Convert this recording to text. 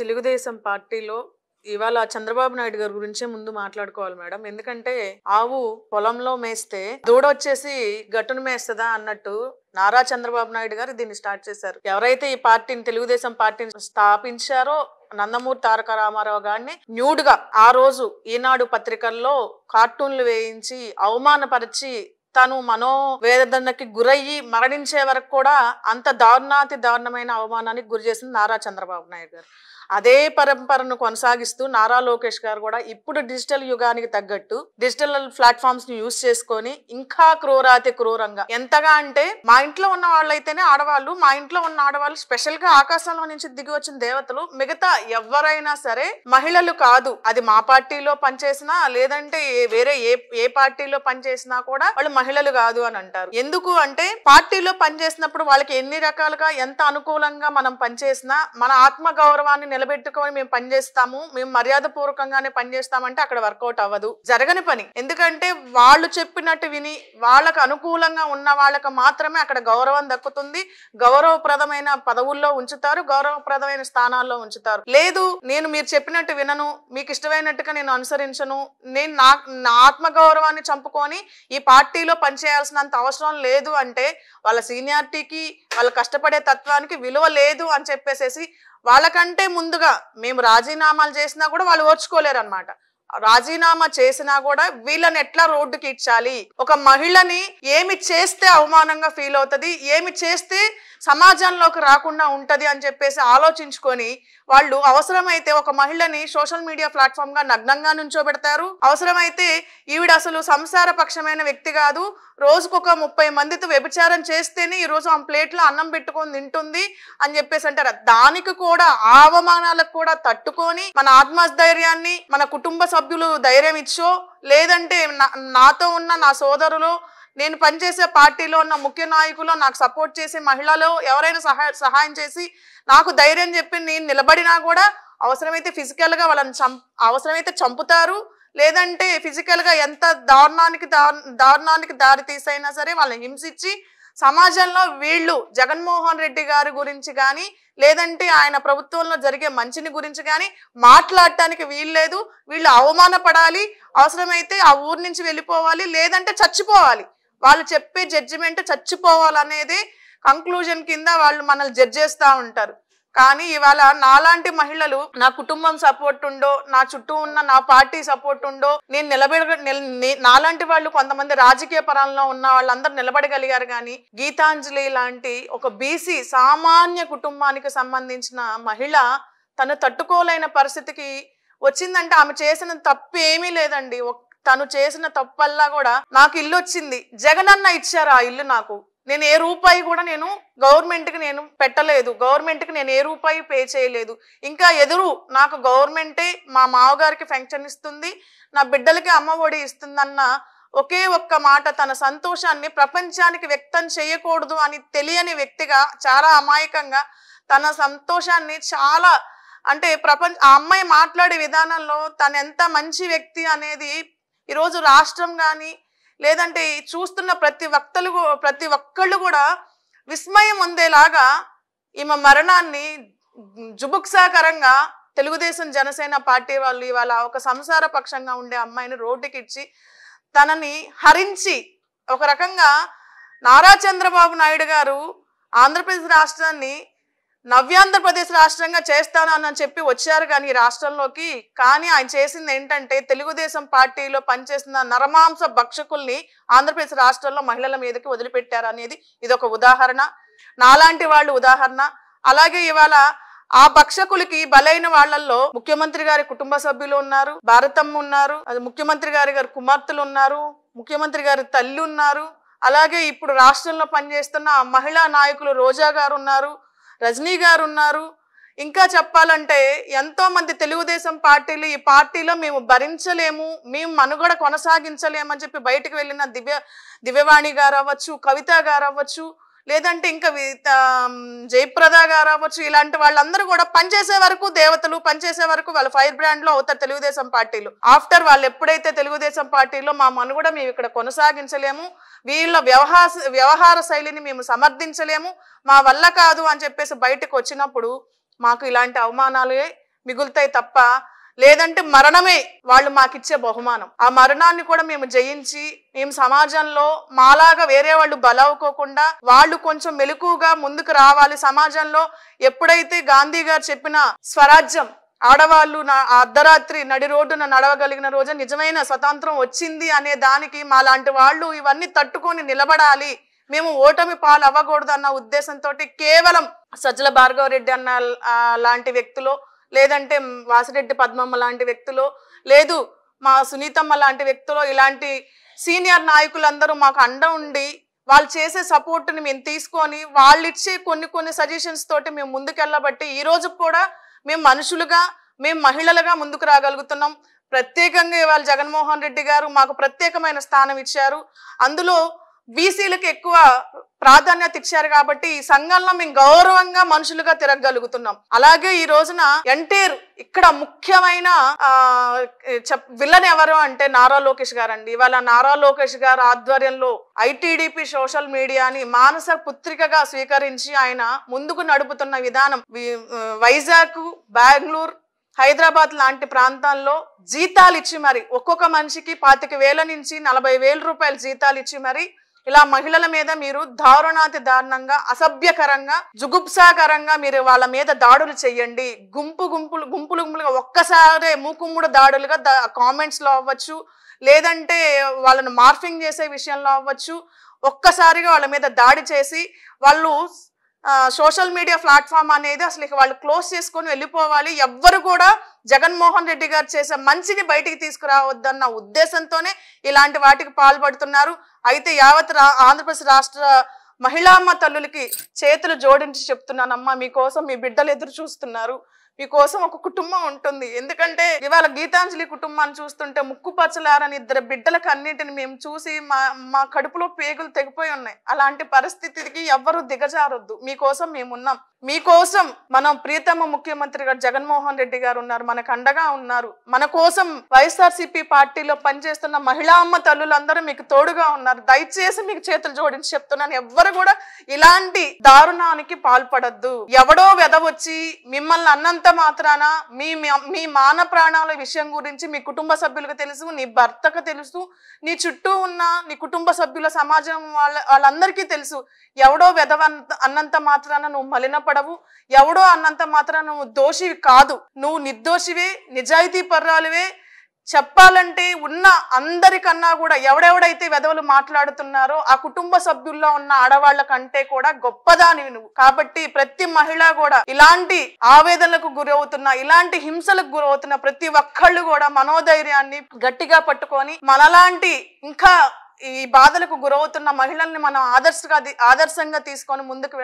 తెలుగుదేశం పార్టీలో ఇవాళ చంద్రబాబు నాయుడు గారి గురించే ముందు మాట్లాడుకోవాలి మేడం ఎందుకంటే ఆవు పొలంలో మేస్తే దూడ వచ్చేసి గట్టును మేస్తుందా అన్నట్టు నారా చంద్రబాబు నాయుడు గారు దీన్ని స్టార్ట్ చేశారు ఎవరైతే ఈ పార్టీని తెలుగుదేశం పార్టీని స్థాపించారో నందమూరి తారక రామారావు గారిని న్యూడ్గా ఆ రోజు ఈనాడు పత్రికల్లో కార్టూన్లు వేయించి అవమానపరిచి తను మనోవేదనకి గురయ్యి మరణించే వరకు కూడా అంత దారుణాతి దారుణమైన అవమానానికి గురి చేసింది నారా చంద్రబాబు నాయుడు గారు అదే పరంపరను కొనసాగిస్తూ నారా లోకేష్ గారు కూడా ఇప్పుడు డిజిటల్ యుగానికి తగ్గట్టు డిజిటల్ ప్లాట్ఫామ్స్ ని యూస్ చేసుకొని ఇంకా క్రూరాతి క్రూరంగా ఎంతగా అంటే మా ఇంట్లో ఉన్న వాళ్ళైతేనే ఆడవాళ్ళు మా ఇంట్లో ఉన్న ఆడవాళ్ళు స్పెషల్ గా ఆకాశంలో నుంచి దిగి వచ్చిన దేవతలు మిగతా ఎవరైనా సరే మహిళలు కాదు అది మా పార్టీలో పనిచేసినా లేదంటే వేరే ఏ ఏ పార్టీలో పనిచేసినా కూడా వాళ్ళు మహిళలు కాదు అని అంటారు ఎందుకు అంటే పార్టీలో పనిచేసినప్పుడు వాళ్ళకి ఎన్ని రకాలుగా ఎంత అనుకూలంగా మనం పనిచేసినా మన ఆత్మ గౌరవాన్ని నిలబెట్టుకొని మేము పనిచేస్తాము మేము మర్యాద పూర్వకంగానే పనిచేస్తామంటే అక్కడ వర్కౌట్ అవ్వదు జరగని పని ఎందుకంటే వాళ్ళు చెప్పినట్టు విని వాళ్ళకు అనుకూలంగా ఉన్న వాళ్ళకు మాత్రమే అక్కడ గౌరవం దక్కుతుంది గౌరవప్రదమైన పదవుల్లో ఉంచుతారు గౌరవప్రదమైన స్థానాల్లో ఉంచుతారు లేదు నేను మీరు చెప్పినట్టు వినను మీకు ఇష్టమైనట్టుగా నేను అనుసరించను నేను నా నా ఆత్మగౌరవాన్ని చంపుకొని ఈ పార్టీలో పనిచేయాల్సినంత అవసరం లేదు అంటే వాళ్ళ సీనియారిటీకి వాళ్ళ కష్టపడే తత్వానికి విలువ లేదు అని చెప్పేసేసి వాళ్ళకంటే ముందుగా మేము రాజీనామాలు చేసినా కూడా వాళ్ళు ఓర్చుకోలేరు అనమాట రాజీనామా చేసినా కూడా వీళ్ళని ఎట్లా రోడ్డుకి ఇచ్చాలి ఒక మహిళని ఏమి చేస్తే అవమానంగా ఫీల్ అవుతుంది ఏమి చేస్తే సమాజంలోకి రాకుండా ఉంటుంది అని చెప్పేసి ఆలోచించుకొని వాళ్ళు అవసరమైతే ఒక మహిళని సోషల్ మీడియా ప్లాట్ఫామ్గా నగ్నంగా నుంచోబెడతారు అవసరమైతే ఈవిడ అసలు సంసార పక్షమైన వ్యక్తి కాదు రోజుకొక ముప్పై మందితో వ్యభిచారం చేస్తేనే ఈరోజు ఆ ప్లేట్లో అన్నం పెట్టుకొని తింటుంది అని చెప్పేసి అంటారు దానికి కూడా అవమానాలకు కూడా తట్టుకొని మన ఆత్మధైర్యాన్ని మన కుటుంబ సభ్యులు ధైర్యం ఇచ్చో లేదంటే నాతో ఉన్న నా సోదరులు నేను పనిచేసే పార్టీలో ఉన్న ముఖ్య నాయకులు నాకు సపోర్ట్ చేసి మహిళలు ఎవరైనా సహాయం చేసి నాకు ధైర్యం చెప్పి నేను నిలబడినా కూడా అవసరమైతే ఫిజికల్గా వాళ్ళని చం అవసరమైతే చంపుతారు లేదంటే ఫిజికల్గా ఎంత దారుణానికి దారుణానికి దారి తీసైనా సరే వాళ్ళని హింసించి సమాజంలో వీళ్ళు జగన్మోహన్ రెడ్డి గారి గురించి కానీ లేదంటే ఆయన ప్రభుత్వంలో జరిగే మంచిని గురించి కానీ మాట్లాడటానికి వీల్లేదు వీళ్ళు అవమానపడాలి అవసరమైతే ఆ ఊరు నుంచి వెళ్ళిపోవాలి లేదంటే చచ్చిపోవాలి వాళ్ళు చెప్పే జడ్జిమెంట్ చచ్చిపోవాలనేది కంక్లూజన్ కింద వాళ్ళు మనల్ని జడ్జ్ చేస్తూ ఉంటారు కానీ ఇవాళ నాలాంటి మహిళలు నా కుటుంబం సపోర్ట్ ఉండో నా చుట్టూ ఉన్న నా పార్టీ సపోర్ట్ ఉండో నేను నిలబడ నాలాంటి వాళ్ళు కొంతమంది రాజకీయ పరంలో ఉన్న వాళ్ళందరూ నిలబడగలిగారు కానీ గీతాంజలి లాంటి ఒక బీసీ సామాన్య కుటుంబానికి సంబంధించిన మహిళ తను తట్టుకోలేని పరిస్థితికి వచ్చిందంటే ఆమె చేసిన తప్పు ఏమీ లేదండి తను చేసిన తప్పల్లా కూడా నాకు ఇల్లు వచ్చింది జగన్ అన్న ఇచ్చారు ఆ ఇల్లు నాకు నేను ఏ రూపాయి కూడా నేను గవర్నమెంట్కి నేను పెట్టలేదు గవర్నమెంట్కి నేను ఏ రూపాయి పే చేయలేదు ఇంకా ఎదురు నాకు గవర్నమెంటే మా మావగారికి ఫెన్షన్ ఇస్తుంది నా బిడ్డలకి అమ్మ ఒడి ఇస్తుందన్న ఒకే ఒక్క మాట తన సంతోషాన్ని ప్రపంచానికి వ్యక్తం చేయకూడదు అని తెలియని వ్యక్తిగా చాలా అమాయకంగా తన సంతోషాన్ని చాలా అంటే ప్రపంచ ఆ అమ్మాయి మాట్లాడే విధానంలో తను ఎంత మంచి వ్యక్తి అనేది ఈరోజు రాష్ట్రం కానీ లేదంటే చూస్తున్న ప్రతి వక్తలు ప్రతి ఒక్కళ్ళు కూడా విస్మయం ఉందేలాగా ఈమె మరణాన్ని జుభుక్సాకరంగా తెలుగుదేశం జనసేన పార్టీ వాళ్ళు ఇవాళ ఒక సంసార పక్షంగా ఉండే అమ్మాయిని రోడ్డుకిచ్చి తనని హరించి ఒక రకంగా నారా చంద్రబాబు నాయుడు గారు ఆంధ్రప్రదేశ్ రాష్ట్రాన్ని నవ్యాంధ్రప్రదేశ్ రాష్ట్రంగా చేస్తానని చెప్పి వచ్చారు కానీ ఈ రాష్ట్రంలోకి కానీ ఆయన చేసింది ఏంటంటే తెలుగుదేశం పార్టీలో పనిచేసిన నరమాంస భక్షకుల్ని ఆంధ్రప్రదేశ్ రాష్ట్రంలో మహిళల మీదకి వదిలిపెట్టారు అనేది ఇది ఒక ఉదాహరణ నాలాంటి వాళ్ళు ఉదాహరణ అలాగే ఇవాళ ఆ భక్షకులకి బలైన వాళ్లలో ముఖ్యమంత్రి గారి కుటుంబ సభ్యులు ఉన్నారు భారతమ్మ ఉన్నారు అది ముఖ్యమంత్రి గారి గారి కుమార్తెలు ఉన్నారు ముఖ్యమంత్రి గారి తల్లి ఉన్నారు అలాగే ఇప్పుడు రాష్ట్రంలో పనిచేస్తున్న మహిళా నాయకులు రోజా గారు ఉన్నారు రజనీ గారు ఉన్నారు ఇంకా చెప్పాలంటే ఎంతోమంది తెలుగుదేశం పార్టీలు ఈ పార్టీలో మేము భరించలేము మేము మనుగడ కొనసాగించలేమని చెప్పి బయటకు వెళ్ళిన దివ్య దివ్యవాణి గారు అవ్వచ్చు కవిత గారు అవ్వచ్చు లేదంటే ఇంకా జయప్రద గారు అవ్వచ్చు ఇలాంటి వాళ్ళందరూ కూడా పనిచేసే వరకు దేవతలు పనిచేసే వరకు వాళ్ళు ఫైర్ బ్రాండ్ లో అవుతారు తెలుగుదేశం పార్టీలు ఆఫ్టర్ వాళ్ళు ఎప్పుడైతే తెలుగుదేశం పార్టీలో మా మనుగడ మేము ఇక్కడ కొనసాగించలేము వీళ్ళ వ్యవహార వ్యవహార శైలిని మేము సమర్థించలేము మా వల్ల కాదు అని చెప్పేసి బయటకు వచ్చినప్పుడు మాకు ఇలాంటి అవమానాలే మిగులుతాయి తప్ప లేదంటే మరణమే వాళ్ళు మాకిచ్చే బహుమానం ఆ మరణాన్ని కూడా మేము జయించి మేము సమాజంలో మాలాగా వేరే వాళ్ళు బలవుకోకుండా వాళ్ళు కొంచెం మెలకుగా ముందుకు రావాలి సమాజంలో ఎప్పుడైతే గాంధీ గారు చెప్పిన స్వరాజ్యం ఆడవాళ్ళు నా అర్ధరాత్రి నడి రోడ్డున నడవగలిగిన రోజు నిజమైన స్వతంత్రం వచ్చింది అనే దానికి మా లాంటి వాళ్ళు ఇవన్నీ తట్టుకొని నిలబడాలి మేము ఓటమి పాలు అవ్వకూడదు అన్న ఉద్దేశంతో కేవలం సజ్జల భార్గవ రెడ్డి అన్న లాంటి వ్యక్తులు లేదంటే వాసిరెడ్డి పద్మమ్మ లాంటి వ్యక్తులు లేదు మా సునీతమ్మ లాంటి వ్యక్తులు ఇలాంటి సీనియర్ నాయకులందరూ మాకు అండ ఉండి వాళ్ళు చేసే సపోర్ట్ని మేము తీసుకొని వాళ్ళు ఇచ్చే కొన్ని కొన్ని సజెషన్స్ తోటి మేము ముందుకెళ్ళబట్టి ఈరోజు కూడా మేము మనుషులుగా మేము మహిళలుగా ముందుకు రాగలుగుతున్నాం ప్రత్యేకంగా ఇవాళ జగన్మోహన్ రెడ్డి గారు మాకు ప్రత్యేకమైన స్థానం ఇచ్చారు అందులో బీసీలకు ఎక్కువ ప్రాధాన్యత ఇచ్చారు కాబట్టి ఈ సంఘంలో మేము గౌరవంగా మనుషులుగా తిరగగలుగుతున్నాం అలాగే ఈ రోజున ఎన్టీఆర్ ఇక్కడ ముఖ్యమైన విలన్ ఎవరు అంటే నారా లోకేష్ గారు అండి ఇవాళ నారా లోకేష్ గారు ఆధ్వర్యంలో ఐటీడీపీ సోషల్ మీడియాని మానస పుత్రికగా స్వీకరించి ఆయన ముందుకు నడుపుతున్న విధానం వైజాగ్ బెంగళూరు హైదరాబాద్ లాంటి ప్రాంతాల్లో జీతాలు ఇచ్చి మరి ఒక్కొక్క మనిషికి పాతిక వేల నుంచి నలభై వేల రూపాయల జీతాలు ఇచ్చి మరి ఇలా మహిళల మీద మీరు దారుణాతి దారుణంగా అసభ్యకరంగా జుగుప్సాకరంగా మీరు వాళ్ళ మీద దాడులు చేయండి గుంపు గుంపులు గుంపులు గుంపులుగా ఒక్కసారే మూకుమ్ముడు దాడులుగా కామెంట్స్లో అవ్వచ్చు లేదంటే వాళ్ళను మార్ఫింగ్ చేసే విషయంలో అవ్వచ్చు ఒక్కసారిగా వాళ్ళ మీద దాడి చేసి వాళ్ళు సోషల్ మీడియా ప్లాట్ఫామ్ అనేది అసలు ఇక వాళ్ళు క్లోజ్ చేసుకొని వెళ్ళిపోవాలి ఎవ్వరు కూడా జగన్మోహన్ రెడ్డి గారు చేసే మంచిని బయటికి తీసుకురావద్దన్న ఉద్దేశంతోనే ఇలాంటి వాటికి పాల్పడుతున్నారు అయితే యావత్ రా ఆంధ్రప్రదేశ్ రాష్ట్ర మహిళామ్మ తల్లులకి చేతులు జోడించి చెప్తున్నానమ్మా మీకోసం మీ బిడ్డలు ఎదురు చూస్తున్నారు మీకోసం ఒక కుటుంబం ఉంటుంది ఎందుకంటే ఇవాళ గీతాంజలి కుటుంబాన్ని చూస్తుంటే ముక్కు పచ్చలారని ఇద్దరు బిడ్డలకు అన్నింటిని మేము చూసి మా మా కడుపులో పేగులు తెగిపోయి ఉన్నాయి అలాంటి పరిస్థితికి ఎవరు దిగజారొద్దు మీకోసం మేమున్నాం మీకోసం మనం ప్రీతమ ముఖ్యమంత్రి గారు జగన్మోహన్ రెడ్డి గారు ఉన్నారు మనకు అండగా ఉన్నారు మన కోసం వైఎస్ఆర్సీపీ పార్టీలో పనిచేస్తున్న మహిళా అమ్మ తల్లులందరూ మీకు తోడుగా ఉన్నారు దయచేసి మీకు చేతులు జోడించి చెప్తున్నాను ఎవ్వరు కూడా ఇలాంటి దారుణానికి పాల్పడద్దు ఎవడో వెదవచ్చి మిమ్మల్ని అన్నంత ఉన్నంత మాత్రాన మీ మీ మాన ప్రాణాల విషయం గురించి మీ కుటుంబ సభ్యులకు తెలుసు నీ భర్తకు తెలుసు నీ చుట్టూ ఉన్న నీ కుటుంబ సభ్యుల సమాజం వాళ్ళ వాళ్ళందరికీ తెలుసు ఎవడో వెధవ అన్నంత మాత్రాన నువ్వు మలినపడవు ఎవడో అన్నంత మాత్రాన నువ్వు దోషి కాదు నువ్వు నిర్దోషివే నిజాయితీ పర్రాలువే చెప్పాలంటే ఉన్న అందరికన్నా కూడా ఎవడెవడైతే వెధవలు మాట్లాడుతున్నారో ఆ కుటుంబ సభ్యుల్లో ఉన్న ఆడవాళ్ల కంటే కూడా గొప్పదాని నువ్వు కాబట్టి ప్రతి మహిళ కూడా ఇలాంటి ఆవేదనలకు గురవుతున్న ఇలాంటి హింసలకు గురవుతున్న ప్రతి ఒక్కళ్ళు కూడా మనోధైర్యాన్ని గట్టిగా పట్టుకొని మనలాంటి ఇంకా ఈ బాధలకు గురవుతున్న మహిళల్ని మనం ఆదర్శగా ఆదర్శంగా తీసుకొని ముందుకు